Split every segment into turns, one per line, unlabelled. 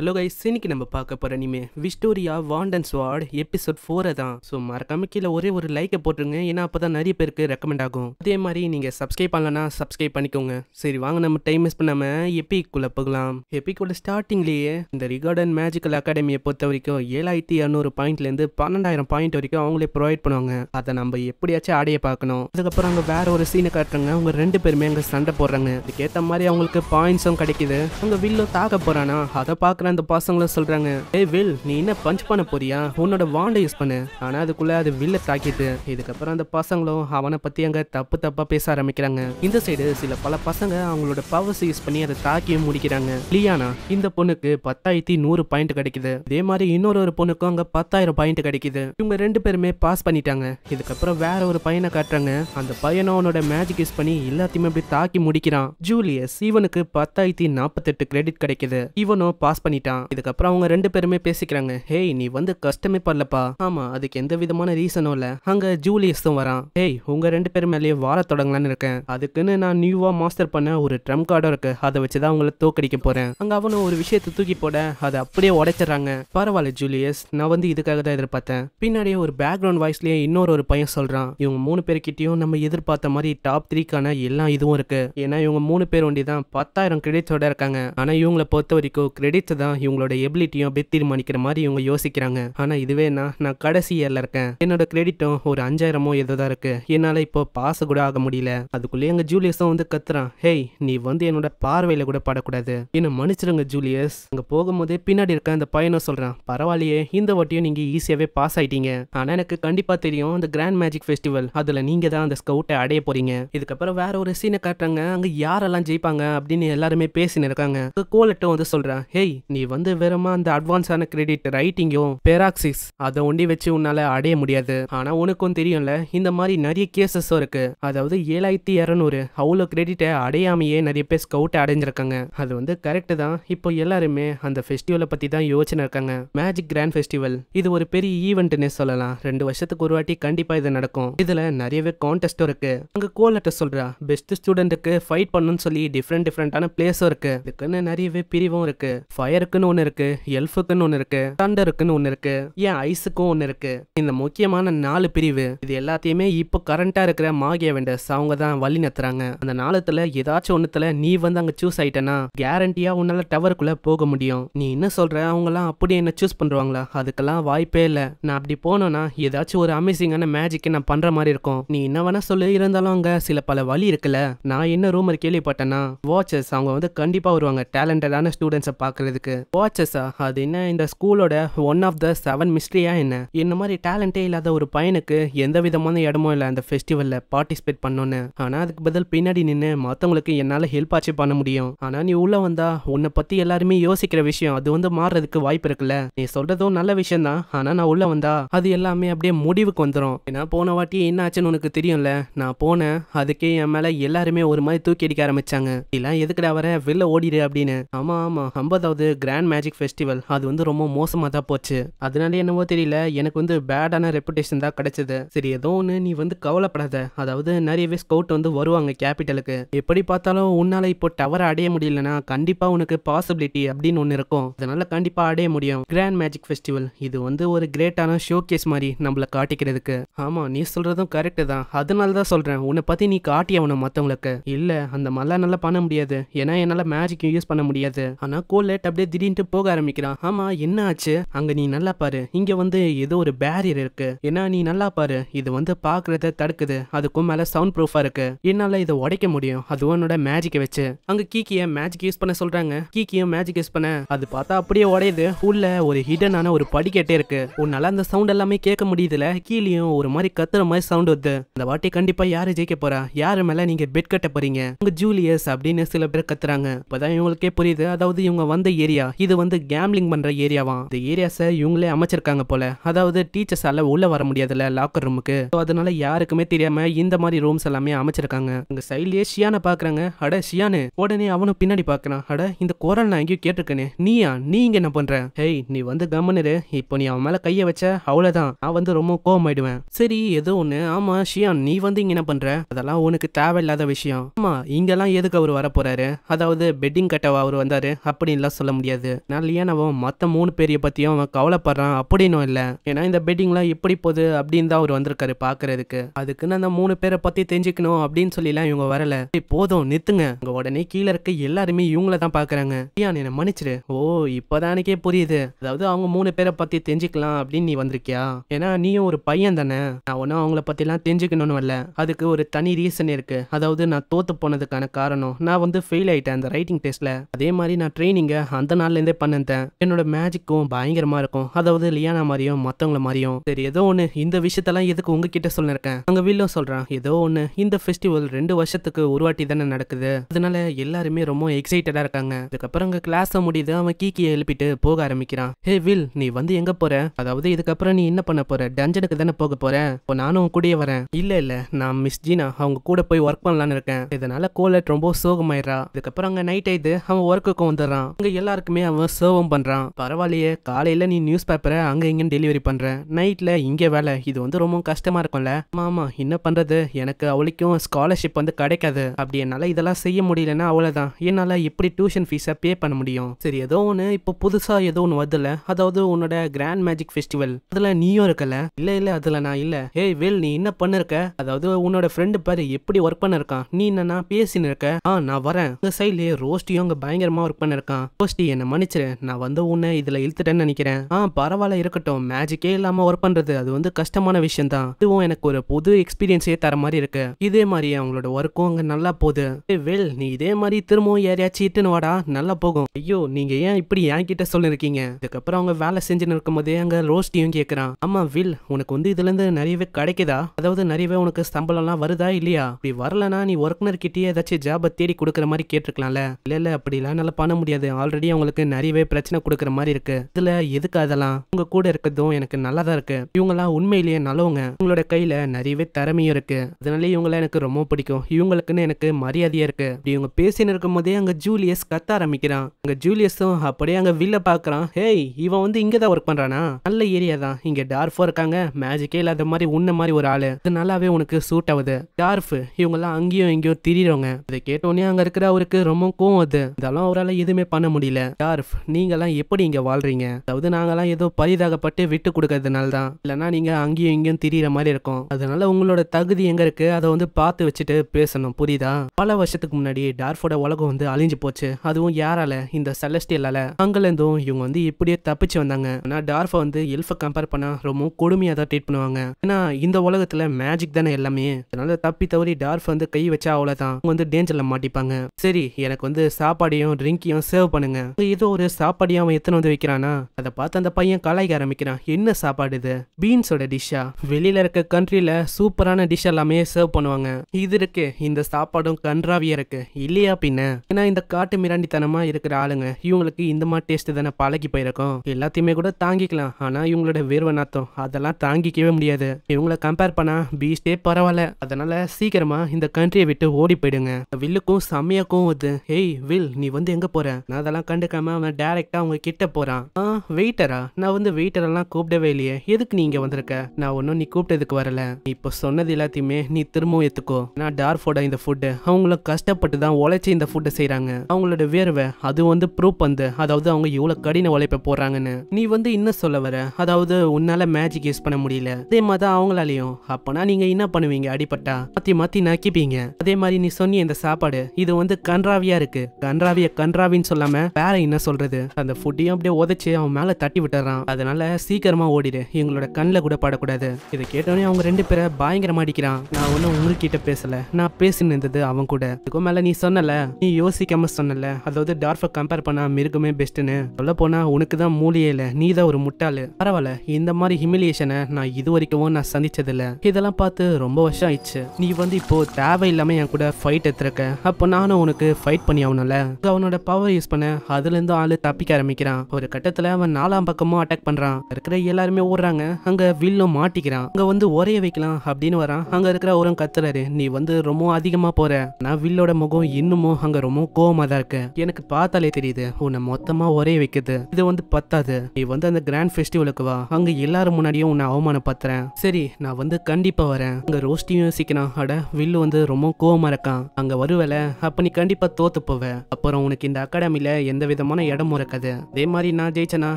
hello guys இன்னைக்கு நம்ம பார்க்க போகிற இனிமே Wistoria wand and sword episode ஃபோரை தான் ஸோ மறக்காம கீழே ஒரே ஒரு லைக்கை போட்டுருங்க ஏன்னா அப்போ தான் நிறைய பேருக்கு ரெக்கமெண்ட் ஆகும் அதே மாதிரி நீங்கள் சப்ஸ்கிரைப் பண்ணலன்னா சப்ஸ்கிரைப் பண்ணிக்கோங்க சரி வாங்க நம்ம டைம் மிஸ் பண்ணாமல் எப்பிக்குள்ளே போகலாம் எப்பிக்கோட ஸ்டார்டிங்லேயே இந்த ரிகார்டன் மேஜிக்கல் அகாடமியை பொறுத்த வரைக்கும் ஏழாயிரத்தி இரநூறு பாயிண்ட்லேருந்து பன்னெண்டாயிரம் பாயிண்ட் வரைக்கும் அவங்களே ப்ரொவைட் பண்ணுவாங்க அதை நம்ம எப்படியாச்சும் ஆடைய பார்க்கணும் அதுக்கப்புறம் அங்கே வேற ஒரு சீனை காட்டுறாங்க அவங்க ரெண்டு பேருமே அங்கே சண்டை போடுறாங்க அதுக்கேற்ற மாதிரி அவங்களுக்கு பாயிண்ட்ஸும் கிடைக்குது அவங்க வில்லோ தாக்க போகிறானா அதை பார்க்க பார்க்குற அந்த பசங்களும் சொல்கிறாங்க ஏ வில் நீ என்ன பஞ்ச் பண்ண போறியா உன்னோட வாண்டை யூஸ் பண்ணு ஆனால் அதுக்குள்ளே அது வில்ல தாக்கிட்டு இதுக்கப்புறம் அந்த பசங்களும் அவனை பற்றி அங்கே தப்பு தப்பாக பேச ஆரம்பிக்கிறாங்க இந்த சைடு சில பல பசங்க அவங்களோட பவர்ஸ் யூஸ் பண்ணி அதை தாக்கியும் முடிக்கிறாங்க லியானா இந்த பொண்ணுக்கு பத்தாயிரத்தி நூறு பாயிண்ட் கிடைக்குது இதே மாதிரி இன்னொரு ஒரு பொண்ணுக்கும் அங்கே பத்தாயிரம் பாயிண்ட் கிடைக்குது இவங்க ரெண்டு பேருமே பாஸ் பண்ணிட்டாங்க இதுக்கப்புறம் வேற ஒரு பையனை காட்டுறாங்க அந்த பையனும் அவனோட மேஜிக் யூஸ் பண்ணி எல்லாத்தையுமே அப்படி தாக்கி முடிக்கிறான் ஜூலியஸ் இவனுக்கு பத்தாயிரத்தி நாற்பத்தெட்டு கிரெடிட் கிடைக்குது இவனும் பாஸ் பண்ணி பண்ணிட்டான் இதுக்கப்புறம் அவங்க ரெண்டு பேருமே பேசிக்கிறாங்க ஹேய் நீ வந்து கஷ்டமே பண்ணலப்பா ஆமா அதுக்கு எந்த விதமான ரீசனும் இல்ல அங்க ஜூலியஸும் வரான் ஹேய் உங்க ரெண்டு பேரும் மேலேயே வார தொடங்கலான்னு இருக்கேன் அதுக்குன்னு நான் நியூவா மாஸ்டர் பண்ண ஒரு ட்ரம் கார்டும் இருக்கு அதை வச்சுதான் அவங்கள தோக்கடிக்க போறேன் அங்க அவனும் ஒரு விஷயத்தை தூக்கி போட அதை அப்படியே உடைச்சிடறாங்க பரவாயில்ல ஜூலியஸ் நான் வந்து இதுக்காக தான் எதிர்பார்த்தேன் பின்னாடியே ஒரு பேக்ரவுண்ட் வாய்ஸ்லயே இன்னொரு ஒரு பையன் சொல்றான் இவங்க மூணு பேர்கிட்டயும் நம்ம எதிர்பார்த்த மாதிரி டாப் த்ரீக்கான எல்லா இதுவும் இருக்கு ஏன்னா இவங்க மூணு பேர் வண்டி தான் பத்தாயிரம் கிரெடிட்ஸோட இருக்காங்க ஆனா இவங்களை பொறுத்த வரைக்கும் கிரெடிட்ஸ் தான் இவங்களோட எபிலிட்டியும் பெத் தீர்மானிக்கிற மாதிரி இவங்க யோசிக்கிறாங்க ஆனா இதுவே நான் நான் கடைசி இயர்ல இருக்கேன் என்னோட கிரெடிட்டும் ஒரு அஞ்சாயிரமோ ஏதோ தான் இருக்கு என்னால இப்போ பாச கூட ஆக முடியல அதுக்குள்ளேயே எங்க ஜூலியஸும் வந்து கத்துறான் ஹேய் நீ வந்து என்னோட பார்வையில் கூட படக்கூடாது என்ன மன்னிச்சிருங்க ஜூலியஸ் அங்க போகும்போதே பின்னாடி இருக்க அந்த பையனும் சொல்றான் பரவாயில்லையே இந்த வாட்டியும் நீங்க ஈஸியாகவே பாஸ் ஆயிட்டீங்க ஆனா எனக்கு கண்டிப்பாக தெரியும் அந்த கிராண்ட் மேஜிக் ஃபெஸ்டிவல் அதுல நீங்க தான் அந்த ஸ்கவுட்டை அடைய போறீங்க இதுக்கப்புறம் வேற ஒரு சீனை காட்டுறாங்க அங்க யாரெல்லாம் ஜெயிப்பாங்க அப்படின்னு எல்லாருமே பேசினு இருக்காங்க கோலட்டும் வந்து சொல்றான் ஹேய் நீ வந்து வெறுமா அந்த அட்வான்ஸான கிரெடிட் ரைட்டிங்கும் பெராக்சிஸ் அதை ஒண்டி வச்சு உன்னால அடைய முடியாது ஆனா உனக்கும் தெரியும்ல இந்த மாதிரி நிறைய கேசஸும் இருக்கு அதாவது ஏழாயிரத்தி இரநூறு அவ்வளோ கிரெடிட்டை அடையாமையே நிறைய பேர் ஸ்கவுட் அடைஞ்சிருக்காங்க அது வந்து கரெக்ட் தான் இப்போ எல்லாருமே அந்த ஃபெஸ்டிவலை பற்றி தான் யோசனை இருக்காங்க மேஜிக் கிராண்ட் ஃபெஸ்டிவல் இது ஒரு பெரிய ஈவெண்ட்னே சொல்லலாம் ரெண்டு வருஷத்துக்கு ஒரு வாட்டி கண்டிப்பாக இது நடக்கும் இதில் நிறையவே கான்டெஸ்ட்டும் இருக்கு அங்கே கோலட்ட சொல்கிறா பெஸ்ட் ஸ்டூடெண்ட்டுக்கு ஃபைட் பண்ணணும்னு சொல்லி டிஃப்ரெண்ட் டிஃப்ரெண்ட்டான பிளேஸும் இருக்கு இதுக்குன்னு நிறையவே பிரிவும் இருக்கு ஃபயர் ஃபயருக்குன்னு ஒன்று இருக்கு எல்ஃபுக்குன்னு ஒன்று இருக்கு தண்டருக்குன்னு ஒன்று இருக்கு ஏன் ஐஸுக்கும் ஒன்று இருக்கு இந்த முக்கியமான நாலு பிரிவு இது எல்லாத்தையுமே இப்போ கரண்டாக இருக்கிற மாகிய வெண்டர்ஸ் அவங்க தான் வழி நடத்துறாங்க அந்த நாளத்தில் ஏதாச்சும் ஒன்றுத்தில் நீ வந்து அங்கே சூஸ் ஆயிட்டனா கேரண்டியாக உன்னால் டவருக்குள்ளே போக முடியும் நீ என்ன சொல்கிற அவங்கலாம் அப்படியே என்ன சூஸ் பண்ணுவாங்களா அதுக்கெல்லாம் வாய்ப்பே இல்லை நான் அப்படி போனேன்னா ஏதாச்சும் ஒரு அமேசிங்கான மேஜிக்கை நான் பண்ணுற மாதிரி இருக்கும் நீ என்ன வேணால் சொல்லி இருந்தாலும் அங்கே சில பல வழி இருக்குல்ல நான் என்ன ரூமர் கேள்விப்பட்டேன்னா வாட்சஸ் அவங்க வந்து கண்டிப்பாக வருவாங்க டேலண்டடான ஸ்டூடெண்ட்ஸை பார்க்கறதுக்கு வாட்சஸா அது என்ன இந்த ஸ்கூலோட ஒன் ஆஃப் த செவன் மிஸ்ட்ரியா என்ன இந்த மாதிரி டேலண்டே இல்லாத ஒரு பையனுக்கு எந்த விதமான இடமும் இல்லை அந்த ஃபெஸ்டிவலில் பார்ட்டிசிபேட் பண்ணோன்னு ஆனால் அதுக்கு பதில் பின்னாடி நின்று மற்றவங்களுக்கு என்னால் ஹெல்ப் ஆச்சு பண்ண முடியும் ஆனால் நீ உள்ளே வந்தா உன்னை பற்றி எல்லாருமே யோசிக்கிற விஷயம் அது வந்து மாறுறதுக்கு வாய்ப்பு இருக்குல்ல நீ சொல்றதும் நல்ல விஷயம் தான் ஆனால் நான் உள்ளே வந்தா அது எல்லாமே அப்படியே முடிவுக்கு வந்துடும் ஏன்னா போன வாட்டி என்ன ஆச்சுன்னு உனக்கு தெரியும்ல நான் போனேன் அதுக்கே என் மேலே எல்லாருமே ஒரு மாதிரி தூக்கி அடிக்க ஆரம்பிச்சாங்க இதெல்லாம் எதுக்குடா வர வெளில ஓடிடு அப்படின்னு ஆமாம் ஆமாம் ஐம்பதாவது கிராண்ட் மேஜிக் ஃபெஸ்டிவல் அது வந்து ரொம்ப மோசமாக தான் போச்சு அதனால என்னவோ தெரியல எனக்கு வந்து பேடான ரெப்புடேஷன் தான் கிடைச்சது சரி ஏதோ ஒன்று நீ வந்து கவலைப்படாத அதாவது நிறையவே ஸ்கவுட் வந்து வருவாங்க கேபிட்டலுக்கு எப்படி பார்த்தாலும் உன்னால் இப்போ டவரை அடைய முடியலனா கண்டிப்பாக உனக்கு பாசிபிலிட்டி அப்படின்னு ஒன்று இருக்கும் அதனால கண்டிப்பாக அடைய முடியும் கிராண்ட் மேஜிக் ஃபெஸ்டிவல் இது வந்து ஒரு கிரேட்டான ஷோ கேஸ் மாதிரி நம்மளை காட்டிக்கிறதுக்கு ஆமாம் நீ சொல்கிறதும் கரெக்டு தான் அதனால தான் சொல்கிறேன் உன்னை பற்றி நீ காட்டிய அவனை மற்றவங்களுக்கு இல்லை அந்த மாதிரிலாம் நல்லா பண்ண முடியாது ஏன்னா என்னால் மேஜிக் யூஸ் பண்ண முடியாது ஆனால் கோலேட் அப்படியே அப்படியே திடீர்னு போக ஆரம்பிக்கிறான் ஆமா என்ன ஆச்சு அங்க நீ நல்லா பாரு இங்க வந்து ஏதோ ஒரு பேரியர் இருக்கு ஏன்னா நீ நல்லா பாரு இது வந்து பாக்குறத தடுக்குது அதுக்கும் மேல சவுண்ட் ப்ரூஃபா இருக்கு என்னால இதை உடைக்க முடியும் அது உன்னோட மேஜிக்கை வச்சு அங்க கீக்கிய மேஜிக் யூஸ் பண்ண சொல்றாங்க கீக்கியும் மேஜிக் யூஸ் பண்ண அது பார்த்தா அப்படியே உடையுது உள்ள ஒரு ஹிடனான ஒரு படிக்கட்டே இருக்கு உன்னால அந்த சவுண்ட் எல்லாமே கேட்க முடியுதுல கீழியும் ஒரு மாதிரி கத்துற மாதிரி சவுண்ட் வருது இந்த வாட்டி கண்டிப்பா யாரு ஜெயிக்க போறா யாரு மேல நீங்க பெட் கட்ட போறீங்க உங்க ஜூலியஸ் அப்படின்னு சில பேர் கத்துறாங்க இப்பதான் இவங்களுக்கே புரியுது அதாவது இவங்க வந்த ஏரியா ஏரியா இது வந்து கேம்லிங் பண்ற ஏரியாவா இந்த ஏரியாஸை இவங்களே அமைச்சிருக்காங்க போல அதாவது டீச்சர்ஸால உள்ள வர முடியாதுல லாக்கர் ரூமுக்கு அதனால யாருக்குமே தெரியாம இந்த மாதிரி ரூம்ஸ் எல்லாமே அமைச்சிருக்காங்க இங்க சைட்லயே ஷியான பாக்குறாங்க அட ஷியானு உடனே அவனும் பின்னாடி பாக்குறான் அட இந்த குரல் நான் எங்கேயும் கேட்டிருக்கேனே நீயா நீ இங்க என்ன பண்ற ஹெய் நீ வந்து கம்மனரு இப்போ நீ அவன் மேல கைய வச்ச அவ்வளவுதான் நான் வந்து ரொம்ப கோவம் ஆயிடுவேன் சரி ஏதோ ஒண்ணு ஆமா ஷியான் நீ வந்து இங்க என்ன பண்ற அதெல்லாம் உனக்கு தேவையில்லாத விஷயம் ஆமா இங்கெல்லாம் எதுக்கு அவர் வரப்போறாரு அதாவது பெட்டிங் கட்டவா அவர் வந்தாரு அப்படின்னு எல்லாம் சொல்ல முடியும் முடியாது அதனாலயே அவன் மற்ற மூணு பேரைய பற்றியும் அவன் கவலைப்படுறான் அப்படின்னும் இல்லை ஏன்னா இந்த பெட்டிங்லாம் எப்படி போகுது அப்படின்னு தான் அவர் வந்திருக்காரு பார்க்கறதுக்கு அதுக்குன்னு அந்த மூணு பேரை பற்றி தெரிஞ்சுக்கணும் அப்படின்னு சொல்லிலாம் இவங்க வரல போதும் நித்துங்க உங்க உடனே கீழே இருக்க எல்லாருமே இவங்கள தான் பார்க்குறாங்க ஏன் என்ன மன்னிச்சிரு ஓ இப்போதானக்கே புரியுது அதாவது அவங்க மூணு பேரை பற்றி தெரிஞ்சுக்கலாம் அப்படின்னு நீ வந்திருக்கியா ஏன்னா நீயும் ஒரு பையன் தானே நான் ஒன்றும் அவங்கள பற்றிலாம் தெரிஞ்சுக்கணும்னு வரல அதுக்கு ஒரு தனி ரீசன் இருக்கு அதாவது நான் தோத்து போனதுக்கான காரணம் நான் வந்து ஃபெயில் ஆயிட்டேன் அந்த ரைட்டிங் டெஸ்ட்ல அதே மாதிரி நான் ட்ரைனிங்கை அந்த அடுத்த நாள்லேருந்தே பண்ணேன் என்னோட மேஜிக்கும் பயங்கரமா இருக்கும் அதாவது லியானா மாதிரியும் மத்தவங்கள மாதிரியும் சரி ஏதோ ஒண்ணு இந்த விஷயத்தெல்லாம் எதுக்கு உங்ககிட்ட சொல்லிருக்கேன் அங்க வில்லும் சொல்றான் ஏதோ ஒண்ணு இந்த ஃபெஸ்டிவல் ரெண்டு வருஷத்துக்கு உருவாட்டி தானே நடக்குது அதனால எல்லாருமே ரொம்ப எக்ஸைட்டடா இருக்காங்க இதுக்கப்புறம் அங்க கிளாஸ் முடியுது அவன் கீக்கியை எழுப்பிட்டு போக ஆரம்பிக்கிறான் ஹே வில் நீ வந்து எங்க போற அதாவது இதுக்கப்புறம் நீ என்ன பண்ண போற டஞ்சனுக்கு தானே போக போற இப்போ நானும் கூடயே வரேன் இல்ல இல்ல நான் மிஸ் ஜீனா அவங்க கூட போய் ஒர்க் பண்ணலான்னு இருக்கேன் இதனால கோலட் ரொம்ப சோகமாயிரா இதுக்கப்புறம் அங்க நைட் ஆயிடுது அவன் ஒர்க்குக்கு வந்துடுறான் அங்க எல்லாருக்கும் எல்லாருக்குமே அவன் சர்வம் பண்ணுறான் பரவாயில்லையே காலையில் நீ நியூஸ் பேப்பரை அங்கே இங்கேன்னு டெலிவரி பண்ணுறேன் நைட்டில் இங்கே வேலை இது வந்து ரொம்ப கஷ்டமாக இருக்கும்ல ஆமாம் என்ன பண்ணுறது எனக்கு அவளுக்கும் ஸ்காலர்ஷிப் வந்து கிடைக்காது அப்படி என்னால் இதெல்லாம் செய்ய முடியலன்னா அவ்வளோதான் என்னால் எப்படி டியூஷன் ஃபீஸை பே பண்ண முடியும் சரி ஏதோ ஒன்று இப்போ புதுசாக ஏதோ ஒன்று வருதுல்ல அதாவது உன்னோட கிராண்ட் மேஜிக் ஃபெஸ்டிவல் அதில் நீயும் இருக்கல இல்லை இல்லை அதில் நான் இல்லை ஏய் வேல் நீ என்ன பண்ணிருக்க அதாவது உன்னோட ஃப்ரெண்டு பேர் எப்படி ஒர்க் பண்ணிருக்கான் நீ என்னன்னா பேசின்னு இருக்க ஆ நான் வரேன் உங்கள் சைட்லேயே ரோஸ்டியும் அங்கே பயங்கரமாக ஒர்க் பண்ணிருக்கான் ரோஸ்டி என்னை மன்னிச்சிரு நான் வந்த உன்னை இதில் இழுத்துட்டேன்னு நினைக்கிறேன் ஆ பரவாயில்ல இருக்கட்டும் மேஜிக்கே இல்லாமல் ஒர்க் பண்ணுறது அது வந்து கஷ்டமான விஷயம்தான் இதுவும் எனக்கு ஒரு புது எக்ஸ்பீரியன்ஸே தர மாதிரி இருக்கு இதே மாதிரி அவங்களோட ஒர்க்கும் அங்கே நல்லா போகுது வெல் நீ இதே மாதிரி திரும்பவும் யாரையாச்சும் இட்டுன்னு வாடா நல்லா போகும் ஐயோ நீங்க ஏன் இப்படி என் கிட்ட சொல்லிருக்கீங்க இதுக்கப்புறம் அவங்க வேலை செஞ்சுன்னு இருக்கும் போதே அங்கே ரோஸ்டியும் கேட்கறான் ஆமாம் வில் உனக்கு வந்து இதுல இருந்து நிறையவே கிடைக்குதா அதாவது நிறையவே உனக்கு எல்லாம் வருதா இல்லையா இப்படி வரலனா நீ ஒர்க்னர் கிட்டேயே ஏதாச்சும் ஜாபை தேடி கொடுக்குற மாதிரி கேட்டிருக்கலாம்ல இல்ல இல்லை அப்படிலாம் நல்லா பண்ண முடியாது ஆல்ரெடி அவங்க உங்களுக்கு நிறையவே பிரச்சனை கொடுக்குற மாதிரி இருக்கு இதுல எதுக்கு அதெல்லாம் உங்க கூட இருக்கிறதும் எனக்கு நல்லா தான் இருக்கு இவங்கெல்லாம் உண்மையிலேயே நல்லவங்க உங்களோட கையில நிறையவே திறமையும் இருக்கு அதனால இவங்களை எனக்கு ரொம்ப பிடிக்கும் இவங்களுக்குன்னு எனக்கு மரியாதையா இருக்கு இப்படி இவங்க பேசின்னு இருக்கும் போதே அங்க ஜூலியஸ் கத்த ஆரம்பிக்கிறான் அங்க ஜூலியஸும் அப்படியே அங்க வில்ல பாக்குறான் ஹேய் இவன் வந்து இங்க தான் ஒர்க் பண்றானா நல்ல ஏரியா தான் இங்க டார்ஃபோ இருக்காங்க மேஜிக்கே இல்லாத மாதிரி உன்ன மாதிரி ஒரு ஆளு இது நல்லாவே உனக்கு சூட் ஆகுது டார்ஃப் இவங்கெல்லாம் அங்கேயும் இங்கேயும் திரியிறவங்க இதை கேட்டோன்னே அங்க இருக்கிற அவருக்கு ரொம்ப கோவம் அது இதெல்லாம் அவரால் எதுவுமே பண்ண முடியல யார் நீங்களாம் எப்படி இங்கே வாழ்றீங்க அதாவது நாங்கெல்லாம் ஏதோ பரிதாகப்பட்டு விட்டு கொடுக்கறதுனால தான் இல்லைனா நீங்கள் அங்கேயும் இங்கேயும் திரியிற மாதிரி இருக்கும் அதனால உங்களோட தகுதி எங்கே இருக்குது அதை வந்து பார்த்து வச்சுட்டு பேசணும் புரியுதா பல வருஷத்துக்கு முன்னாடி டார்ஃபோட உலகம் வந்து அழிஞ்சு போச்சு அதுவும் யாரால இந்த செலஸ்டியலால அங்கிலிருந்தும் இவங்க வந்து இப்படியே தப்பிச்சு வந்தாங்க ஆனால் டார்ஃபை வந்து எல்ஃபை கம்பேர் பண்ணால் ரொம்ப கொடுமையாக தான் ட்ரீட் பண்ணுவாங்க ஏன்னா இந்த உலகத்தில் மேஜிக் தானே எல்லாமே அதனால தப்பி தவறி டார்ஃப் வந்து கை வச்சா அவ்வளோதான் அவங்க வந்து டேஞ்சரில் மாட்டிப்பாங்க சரி எனக்கு வந்து சாப்பாடையும் ட்ரிங்கையும் சேர்வ் பண்ணுங்க ஏதோ ஒரு சாப்பாடு அவன் எத்தனை வந்து வைக்கிறானா அதை பார்த்து அந்த பையன் கலாய்க்க ஆரம்பிக்கிறான் என்ன சாப்பாடு இது பீன்ஸோட டிஷ்ஷா வெளியில இருக்க கண்ட்ரியில சூப்பரான டிஷ் எல்லாமே சர்வ் பண்ணுவாங்க இது இருக்கு இந்த சாப்பாடும் கன்றாவியா இருக்கு இல்லையா பின்ன ஏன்னா இந்த காட்டு மிராண்டித்தனமா இருக்கிற ஆளுங்க இவங்களுக்கு இந்த மாதிரி டேஸ்ட் தானே பழகி போயிருக்கோம் எல்லாத்தையுமே கூட தாங்கிக்கலாம் ஆனா இவங்களோட வேர்வை நாத்தம் அதெல்லாம் தாங்கிக்கவே முடியாது இவங்களை கம்பேர் பண்ணா பீஸ்டே பரவாயில்ல அதனால சீக்கிரமா இந்த கண்ட்ரியை விட்டு ஓடி போயிடுங்க வில்லுக்கும் செம்மையாக்கும் வருது ஏய் வில் நீ வந்து எங்க போற நான் அதெல்லாம் கண்டு கண்டுக்காம அவன் டேரெக்டாக அவங்க கிட்ட போறான் ஆ வெயிட்டரா நான் வந்து வெயிட்டரெல்லாம் கூப்பிடவே இல்லையே எதுக்கு நீ வந்திருக்க நான் ஒன்னும் நீ கூப்பிட்டதுக்கு வரல இப்போ சொன்னது எல்லாத்தையுமே நீ திரும்பவும் எத்துக்கோ நான் டார்ஃபோட இந்த ஃபுட்டு அவங்கள கஷ்டப்பட்டு தான் உழைச்சி இந்த ஃபுட்டை செய்யறாங்க அவங்களோட வேர்வை அது வந்து ப்ரூப் வந்து அதாவது அவங்க இவ்வளவு கடின உழைப்பை போடுறாங்கன்னு நீ வந்து இன்னும் சொல்ல வர அதாவது உன்னால மேஜிக் யூஸ் பண்ண முடியல அதே மாதிரி தான் அவங்களாலையும் அப்பனா நீங்க என்ன பண்ணுவீங்க அடிப்பட்டா மாத்தி மாத்தி நக்கிப்பீங்க அதே மாதிரி நீ சொன்னி இந்த சாப்பாடு இது வந்து கன்றாவியா இருக்கு கன்றாவிய கன்றாவின்னு சொல்லாம வேற என்ன சொல்றது அந்த ஃபுட்டையும் அப்படியே உதச்சு அவன் மேல தட்டி விட்டுறான் அதனால சீக்கிரமா ஓடிடு எங்களோட கண்ணில் கூட படக்கூடாது இதை கேட்டோடனே அவங்க ரெண்டு பேரை பயங்கரமா அடிக்கிறான் நான் ஒன்றும் உங்ககிட்ட பேசல நான் பேசின்னு இருந்தது அவன் கூட இதுக்கும் மேல நீ சொன்னல நீ யோசிக்காம சொன்னல அதாவது டார்ஃபை கம்பேர் பண்ணா மிருகமே பெஸ்ட்டுன்னு சொல்ல போனா உனக்கு தான் மூலியே இல்ல நீ தான் ஒரு முட்டாளு பரவாயில்ல இந்த மாதிரி ஹிமிலியேஷனை நான் இது வரைக்கும் நான் சந்திச்சதில்ல இதெல்லாம் பார்த்து ரொம்ப வருஷம் ஆயிடுச்சு நீ வந்து இப்போ தேவையில்லாம என் கூட ஃபைட் எடுத்துருக்க அப்போ நானும் உனக்கு ஃபைட் பண்ணி ஆகணும்ல அவனோட பவர் யூஸ் பண்ண அதுல இருந்து ஆளு தப்பிக்க ஆரம்பிக்கிறான் ஒரு கட்டத்துல அவன் நாலாம் பக்கமும் அட்டாக் பண்றான் இருக்கிற எல்லாருமே ஓடுறாங்க அங்க வில்லும் மாட்டிக்கிறான் அங்க வந்து உரைய வைக்கலாம் அப்படின்னு வரான் அங்க இருக்கிற ஒரு கத்துறாரு நீ வந்து ரொம்ப அதிகமா போற நான் வில்லோட முகம் இன்னமும் அங்க ரொம்ப கோவமா தான் இருக்கு எனக்கு பார்த்தாலே தெரியுது உன்னை மொத்தமா ஒரே வைக்குது இது வந்து பத்தாது நீ வந்து அந்த கிராண்ட் ஃபெஸ்டிவலுக்கு வா அங்க எல்லாரும் முன்னாடியும் உன்னை அவமானப்படுத்துறேன் சரி நான் வந்து கண்டிப்பா வரேன் அங்க ரோஸ்டியும் யோசிக்கிறான் அட வில்லு வந்து ரொம்ப கோவமா இருக்கான் அங்க வருவல அப்ப நீ கண்டிப்பா தோத்து போவ அப்புறம் உனக்கு இந்த அகாடமில எந்த விதமான இடம் இருக்குது அதே மாதிரி நான் ஜெயிச்சனா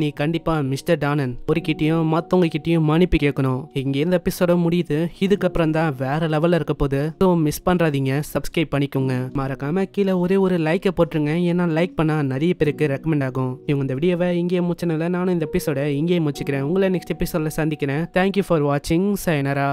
நீ கண்டிப்பா மிஸ்டர் டானன் ஒருக்கிட்டையும் மத்தவங்க கிட்டயும் மன்னிப்பு கேட்கணும் இங்க இருந்த எபிசோட முடியுது இதுக்கப்புறம் தான் வேற லெவல்ல இருக்க போது மிஸ் பண்றாதீங்க சப்ஸ்கிரைப் பண்ணிக்கோங்க மறக்காம கீழே ஒரே ஒரு லைக்கை போட்டுருங்க ஏன்னா லைக் பண்ணா நிறைய பேருக்கு ரெக்கமெண்ட் ஆகும் இவங்க இந்த வீடியோவை இங்கேயே முச்சனால நானும் இந்த எபிசோட இங்கேயே முடிச்சுக்கிறேன் உங்களை நெக்ஸ்ட் எபிசோட சந்திக்கிறேன் தேங்க்யூ ஃபார் வாட்சிங் சைனரா